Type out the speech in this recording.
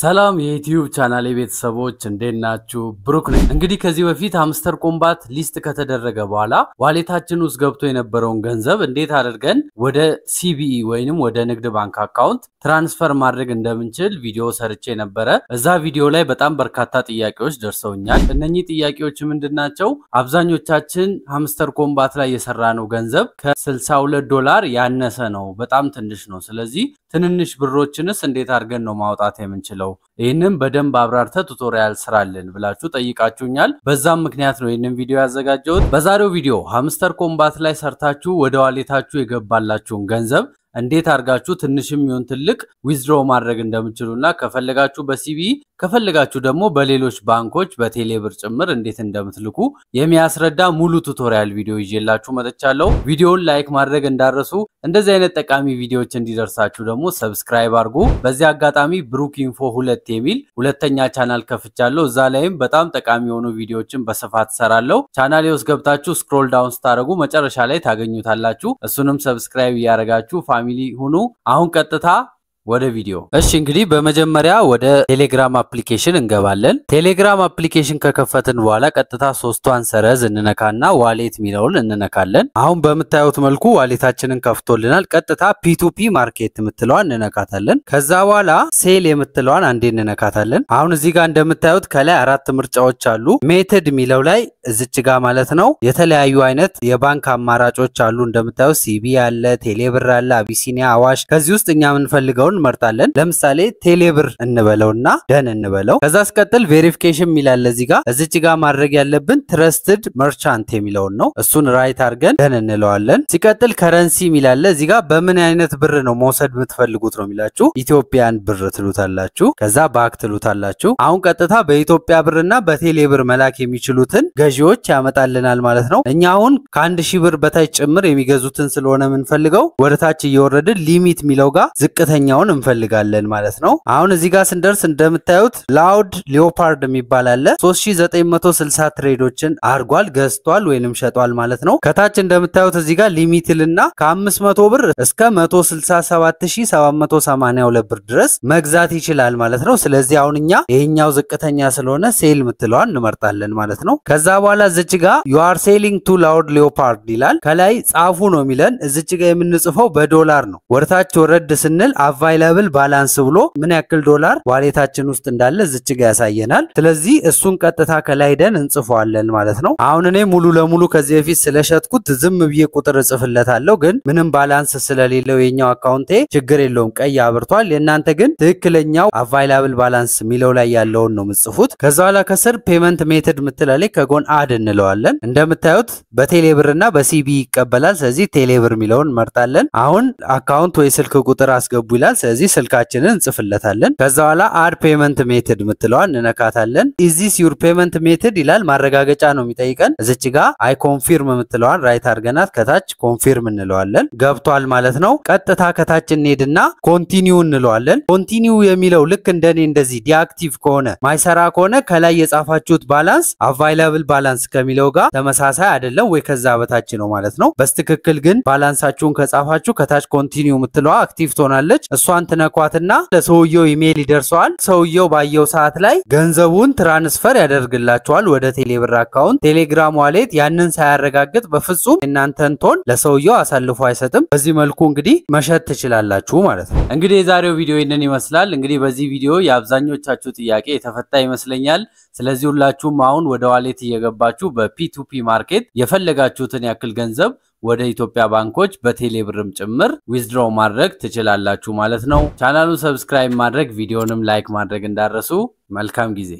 ሰላም የዩቲዩብ ቻናል ቤተሰቦች እንዴት ናችሁ? ብሩክ ነኝ። እንግዲህ ከዚህ በፊት አምስተር ኮምባት ሊስት ከተደረገ በኋላ ዋሌታችን ውስጥ ገብቶ የነበረውን ገንዘብ እንዴት አድርገን ወደ ሲቢኢ ወይንም ወደ ንግድ ባንክ አካውንት ትራንስፈር ማድረግ እንደምንችል ቪዲዮ ሰርቼ ነበረ። እዛ ቪዲዮ ላይ በጣም በርካታ ጥያቄዎች ደርሰውኛል። እነኚህ ጥያቄዎች ምንድን ናቸው? አብዛኞቻችን ሀምስተር ኮምባት ላይ የሰራነው ገንዘብ ከ62 ዶላር ያነሰ ነው፣ በጣም ትንሽ ነው። ስለዚህ ትንንሽ ብሮችንስ እንዴት አድርገን ነው ማውጣት የምንችል የምንችለው? ይህንም በደንብ አብራርተ ቱቶሪያል ስራልን ብላችሁ ጠይቃችሁኛል። በዛም ምክንያት ነው ይህንን ቪዲዮ ያዘጋጀሁት። በዛሬው ቪዲዮ ሀምስተር ኮምባት ላይ ሰርታችሁ ወደ ዋሌታችሁ የገባላችሁን ገንዘብ እንዴት አድርጋችሁ ትንሽም ይሁን ትልቅ ዊዝድሮ ማድረግ እንደምችሉና ከፈለጋችሁ በሲቪ ከፈልጋችሁ ደግሞ በሌሎች ባንኮች በቴሌብር ጭምር እንዴት እንደምትልኩ የሚያስረዳ ሙሉ ቱቶሪያል ቪዲዮ ይዤላችሁ መጥቻለሁ። ቪዲዮን ላይክ ማድረግ እንዳረሱ። እንደዚህ አይነት ጠቃሚ ቪዲዮዎች እንዲደርሳችሁ ደግሞ ሰብስክራይብ አድርጉ። በዚህ አጋጣሚ ብሩክ ኢንፎ ሁለት የሚል ሁለተኛ ቻናል ከፍቻለሁ። እዛ ላይም በጣም ጠቃሚ የሆኑ ቪዲዮዎችን በስፋት ሰራለሁ። ቻናሌ ውስጥ ገብታችሁ ስክሮል ዳውን ስታደርጉ መጨረሻ ላይ ታገኙታላችሁ። እሱንም ሰብስክራይብ እያደረጋችሁ ፋሚሊ ሁኑ። አሁን ቀጥታ ወደ ቪዲዮ እሺ እንግዲህ በመጀመሪያ ወደ ቴሌግራም አፕሊኬሽን እንገባለን። ቴሌግራም አፕሊኬሽን ከከፈትን በኋላ ቀጥታ ሶስቷን ሰረዝ እንነካና ዋሌት የሚለውን እንነካለን። አሁን በምታዩት መልኩ ዋሌታችንን ከፍቶልናል። ቀጥታ ፒቱፒ ማርኬት የምትለዋን እንነካታለን። ከዛ በኋላ ሴል የምትለዋን አንዴ እንነካታለን። አሁን እዚህ ጋር እንደምታዩት ከላይ አራት ምርጫዎች አሉ። ሜትድ የሚለው ላይ እዚች ጋር ማለት ነው የተለያዩ አይነት የባንክ አማራጮች አሉ። እንደምታዩት ሲቢ አለ፣ ቴሌብር አለ፣ አቢሲኒያ፣ አዋሽ ከዚህ ውስጥ እኛ የምንፈልገውን የሚለውን እንመርጣለን። ለምሳሌ ቴሌብር እንበለውና ደን እንበለው። ከዛ አስቀጥል ቬሪፊኬሽን የሚላለ እዚህ ጋር እዚች ጋር ማድረግ ያለብን ትረስትድ መርቻንት የሚለውን ነው። እሱን ራይት አድርገን ደን እንለዋለን። ሲቀጥል ከረንሲ የሚላለ እዚህ ጋር በምን አይነት ብር ነው መውሰድ የምትፈልጉት ነው የሚላችሁ። ኢትዮጵያን ብር ትሉታላችሁ። ከዛ ባክ ትሉታላችሁ። አሁን ቀጥታ በኢትዮጵያ ብርና በቴሌብር መላክ የሚችሉትን ገዢዎች ያመጣልናል ማለት ነው። እኛ አሁን ከአንድ ሺህ ብር በታች ጭምር የሚገዙትን ስለሆነ የምንፈልገው ወደታች እየወረድን ሊሚት የሚለው ጋር ዝቅተኛውን አሁን እንፈልጋለን ማለት ነው። አሁን እዚህ ጋር ስንደርስ እንደምታዩት ላውድ ሊዮፓርድ የሚባል አለ 3960 ትሬዶችን አድርጓል ገዝቷል ወይንም ሸጧል ማለት ነው። ከታች እንደምታዩት እዚህ ጋር ሊሚትልና ከ500 ብር እስከ 167782 ብር ድረስ መግዛት ይችላል ማለት ነው። ስለዚህ አሁን እኛ ይሄኛው ዝቅተኛ ስለሆነ ሴል ምትለዋን እንመርጣለን ማለት ነው። ከዛ በኋላ እዚች ጋ ዩ አር ሴሊንግ ቱ ላውድ ሊዮፓርድ ይላል። ከላይ ጻፉ ነው የሚለን። እዚች ጋ የምንጽፈው በዶላር ነው። ወደታች ወረድ ስንል አቫይ ባይ ለብል ባላንስ ብሎ ምን ያክል ዶላር ዋሌታችን ውስጥ እንዳለ እዚች ጋ ያሳየናል። ስለዚህ እሱን ቀጥታ ከላይ ደን እንጽፈዋለን ማለት ነው። አሁን እኔ ሙሉ ለሙሉ ከዚህ በፊት ስለሸጥኩት ዝም ብዬ ቁጥር እጽፍለታለሁ፣ ግን ምንም ባላንስ ስለሌለው የኛው አካውንቴ ችግር የለውም ቀይ አብርቷል። የእናንተ ግን ትክክለኛው አቫይላብል ባላንስ የሚለው ላይ ያለውን ነው የምጽፉት። ከዛ በኋላ ከስር ፔመንት ሜትድ ምትላለ ከጎን አድ እንለዋለን። እንደምታዩት በቴሌብርና በሲቢ ይቀበላል። ስለዚህ ቴሌብር የሚለውን መርጣለን። አሁን አካውንት ወይ ስልክ ቁጥር አስገቡ ይላል። ስለዚህ ስልካችንን እንጽፍለታለን። ከዛ በኋላ አድ ፔመንት ሜትድ የምትለዋን እንነካታለን። ኢዚስ ዩር ፔመንት ሜትድ ይላል። ማረጋገጫ ነው የሚጠይቀን። እዚች ጋ አይ ኮንፊርም ምትለዋን ራይት አድርገናት ከታች ኮንፊርም እንለዋለን። ገብቷል ማለት ነው። ቀጥታ ከታች እንሄድና ኮንቲኒው እንለዋለን። ኮንቲኒው የሚለው ልክ እንደኔ እንደዚህ ዲአክቲቭ ከሆነ ማይሰራ ከሆነ ከላይ የጻፋችሁት ባላንስ አቫይላብል ባላንስ ከሚለው ጋር ተመሳሳይ አይደለም ወይ ከዛ በታች ነው ማለት ነው። በስትክክል ግን ባላንሳችሁን ከጻፋችሁ ከታች ኮንቲኒው የምትለዋ አክቲቭ ትሆናለች እሷ እሷን ትነኳትና ለሰውየው ኢሜይል ይደርሰዋል። ሰውየው ባየው ሰዓት ላይ ገንዘቡን ትራንስፈር ያደርግላቸዋል ወደ ቴሌብር አካውንት። ቴሌግራም ዋሌት ያንን ሳያረጋግጥ በፍጹም የእናንተን ቶን ለሰውየው አሳልፎ አይሰጥም። በዚህ መልኩ እንግዲህ መሸጥ ትችላላችሁ ማለት ነው። እንግዲህ የዛሬው ቪዲዮ ይህንን ይመስላል። እንግዲህ በዚህ ቪዲዮ የአብዛኞቻችሁ ጥያቄ የተፈታ ይመስለኛል። ስለዚህ ሁላችሁም አሁን ወደ ዋሌት እየገባችሁ በፒቱፒ ማርኬት የፈለጋችሁትን ያክል ገንዘብ ወደ ኢትዮጵያ ባንኮች በቴሌ ብርም ጭምር ዊዝድሮው ማድረግ ትችላላችሁ ማለት ነው። ቻናሉን ሰብስክራይብ ማድረግ ቪዲዮንም ላይክ ማድረግ እንዳረሱ። መልካም ጊዜ